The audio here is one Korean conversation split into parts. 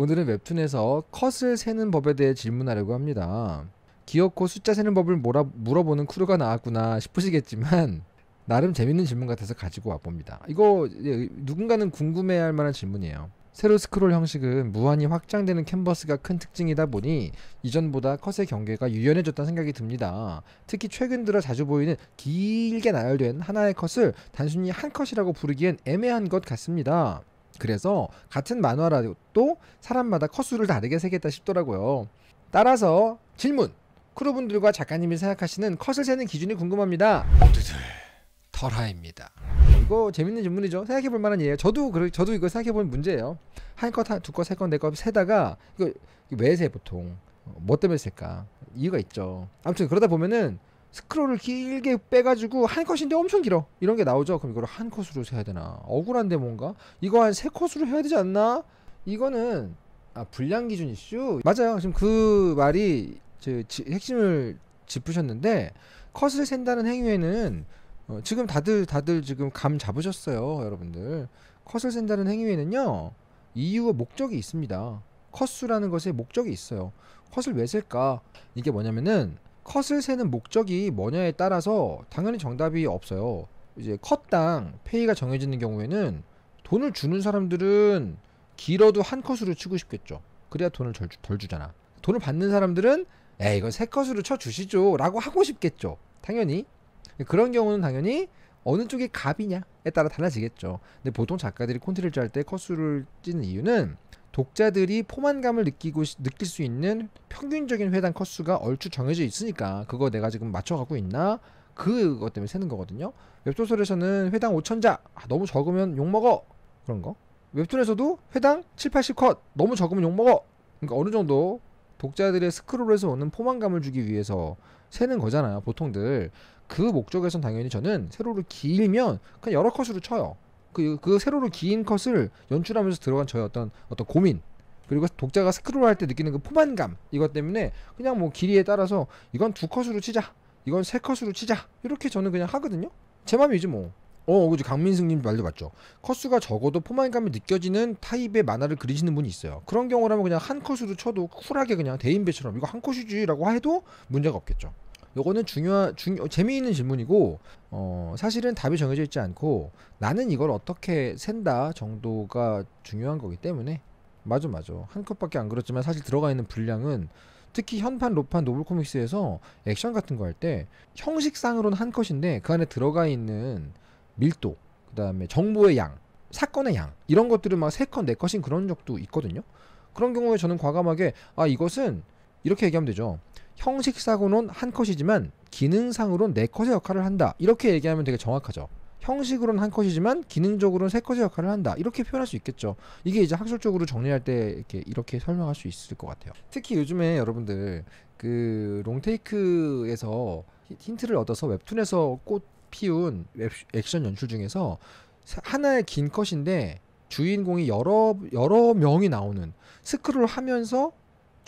오늘은 웹툰에서 컷을 세는 법에 대해 질문하려고 합니다. 귀엽고 숫자 세는 법을 몰아, 물어보는 크루가 나왔구나 싶으시겠지만 나름 재밌는 질문 같아서 가지고 와봅니다. 이거 누군가는 궁금해할 만한 질문이에요. 세로 스크롤 형식은 무한히 확장되는 캔버스가 큰 특징이다 보니 이전보다 컷의 경계가 유연해졌다는 생각이 듭니다. 특히 최근 들어 자주 보이는 길게 나열된 하나의 컷을 단순히 한 컷이라고 부르기엔 애매한 것 같습니다. 그래서 같은 만화라도 사람마다 컷수를 다르게 세겠다 싶더라고요. 따라서 질문! 크루분들과 작가님이 생각하시는 컷을 세는 기준이 궁금합니다. 모두들 덜하입니다. 이거 재밌는 질문이죠. 생각해 볼 만한 얘기예요. 저도 그 저도 이거 생각해 볼 문제예요. 한 컷, 두 컷, 세 컷, 네 컷, 세다가 이거 왜 세 보통? 어, 뭐 때문에 셀까 이유가 있죠. 아무튼 그러다 보면은 스크롤을 길게 빼가지고 한 컷인데 엄청 길어 이런 게 나오죠 그럼 이걸 한 컷으로 세야 되나 억울한데 뭔가 이거 한 세 컷으로 해야 되지 않나 이거는 아 분량 기준 이슈 맞아요 지금 그 말이 제 핵심을 짚으셨는데 컷을 센다는 행위에는 어, 지금 다들 다들 지금 감 잡으셨어요 여러분들 컷을 센다는 행위에는요 이유와 목적이 있습니다 컷수라는 것에 목적이 있어요 컷을 왜 셀까 이게 뭐냐면은 컷을 세는 목적이 뭐냐에 따라서 당연히 정답이 없어요. 이제 컷당 페이가 정해지는 경우에는 돈을 주는 사람들은 길어도 한 컷으로 치고 싶겠죠. 그래야 돈을 덜, 덜 주잖아. 돈을 받는 사람들은 에 이건 세 컷으로 쳐 주시죠. 라고 하고 싶겠죠. 당연히. 그런 경우는 당연히 어느 쪽이 갑이냐에 따라 달라지겠죠. 근데 보통 작가들이 콘텐를 짤 때 컷수를 찌는 이유는 독자들이 포만감을 느끼고 느낄 수 있는 평균적인 회당 컷수가 얼추 정해져 있으니까 그거 내가 지금 맞춰가고 있나 그것 때문에 세는 거거든요. 웹소설에서는 회당 5천자 아, 너무 적으면 욕 먹어 그런 거. 웹툰에서도 회당 7, 80컷 너무 적으면 욕 먹어. 그러니까 어느 정도 독자들의 스크롤에서 오는 포만감을 주기 위해서 세는 거잖아요. 보통들 그 목적에선 당연히 저는 세로를 길면 그냥 여러 컷으로 쳐요. 그, 그 세로로 긴 컷을 연출하면서 들어간 저의 어떤 어떤 고민 그리고 독자가 스크롤 할 때 느끼는 그 포만감 이것 때문에 그냥 뭐 길이에 따라서 이건 두 컷으로 치자 이건 세 컷으로 치자 이렇게 저는 그냥 하거든요 제 맘이지 뭐 어, 그죠. 강민승님 말도 맞죠. 컷수가 적어도 포만감이 느껴지는 타입의 만화를 그리시는 분이 있어요. 그런 경우라면 그냥 한 컷으로 쳐도 쿨하게 그냥 대인배처럼 이거 한 컷이지라고 해도 문제가 없겠죠. 요거는 중요한 중 재미있는 질문이고 어 사실은 답이 정해져 있지 않고 나는 이걸 어떻게 센다 정도가 중요한 거기 때문에 맞아 맞아 한 컷밖에 안그렇지만 사실 들어가 있는 분량은 특히 현판 로판 노블 코믹스에서 액션 같은 거 할 때 형식상으로는 한 컷인데 그 안에 들어가 있는 밀도 그다음에 정보의 양 사건의 양 이런 것들은 막세컷네 컷인 그런 적도 있거든요 그런 경우에 저는 과감하게 아 이것은 이렇게 얘기하면 되죠 형식사고는 한 컷이지만 기능상으로는 네 컷의 역할을 한다. 이렇게 얘기하면 되게 정확하죠. 형식으로는 한 컷이지만 기능적으로는 세 컷의 역할을 한다. 이렇게 표현할 수 있겠죠. 이게 이제 학술적으로 정리할 때 이렇게, 이렇게 설명할 수 있을 것 같아요. 특히 요즘에 여러분들 그 롱테이크에서 힌트를 얻어서 웹툰에서 꽃 피운 액션 연출 중에서 하나의 긴 컷인데 주인공이 여러 여러 명이 나오는 스크롤 하면서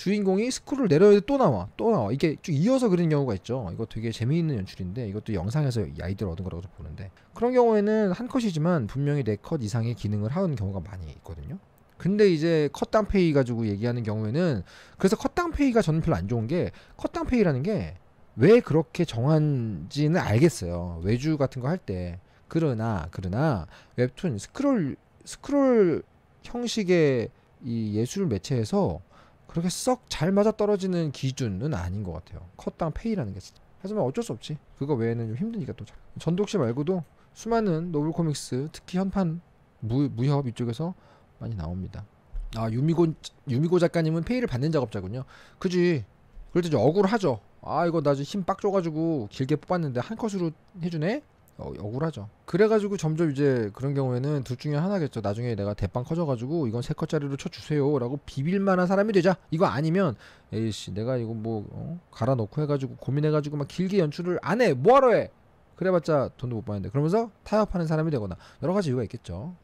주인공이 스크롤을 내려야 또 나와 또 나와 이게 쭉 이어서 그린 경우가 있죠 이거 되게 재미있는 연출인데 이것도 영상에서 아이디어 얻은 거라고 보는데 그런 경우에는 한 컷이지만 분명히 네 컷 이상의 기능을 하는 경우가 많이 있거든요 근데 이제 컷당페이 가지고 얘기하는 경우에는 그래서 컷당페이가 저는 별로 안 좋은 게 컷당페이라는 게 왜 그렇게 정한지는 알겠어요 외주 같은 거 할 때 그러나 그러나 웹툰 스크롤 스크롤 형식의 이 예술 매체에서 그렇게 썩 잘 맞아 떨어지는 기준은 아닌 것 같아요. 컷당 페이라는 게. 하지만 어쩔 수 없지. 그거 외에는 좀 힘드니까 또 잘. 전독시 말고도 수많은 노블 코믹스, 특히 현판 무, 무협 이쪽에서 많이 나옵니다. 아 유미고 유미고 작가님은 페이를 받는 작업자군요. 그지. 그럴 때이 억울하죠. 아 이거 나 지금 힘빡 줘가지고 길게 뽑았는데 한 컷으로 해주네. 어, 억울하죠. 그래가지고 점점 이제 그런 경우에는 둘 중에 하나겠죠. 나중에 내가 대빵 커져가지고 이건 세 컷짜리로 쳐주세요라고 비빌만한 사람이 되자. 이거 아니면 에이씨 내가 이거 뭐 어? 갈아 넣고 해가지고 고민해가지고 막 길게 연출을 안 해. 뭐하러 해? 그래봤자 돈도 못 버는데 그러면서 타협하는 사람이 되거나 여러 가지 이유가 있겠죠.